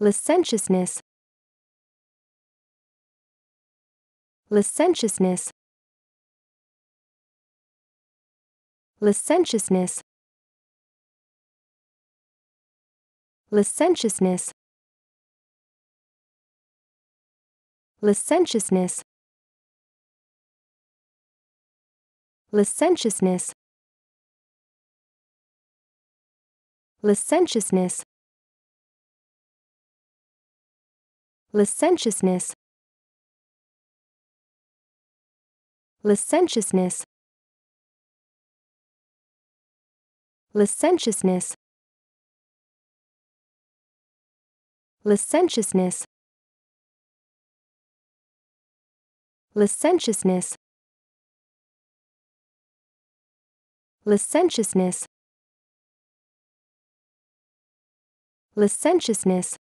licentiousness licentiousness licentiousness licentiousness licentiousness licentiousness licentiousness licentiousness licentiousness licentiousness licentiousness licentiousness licentiousness licentiousness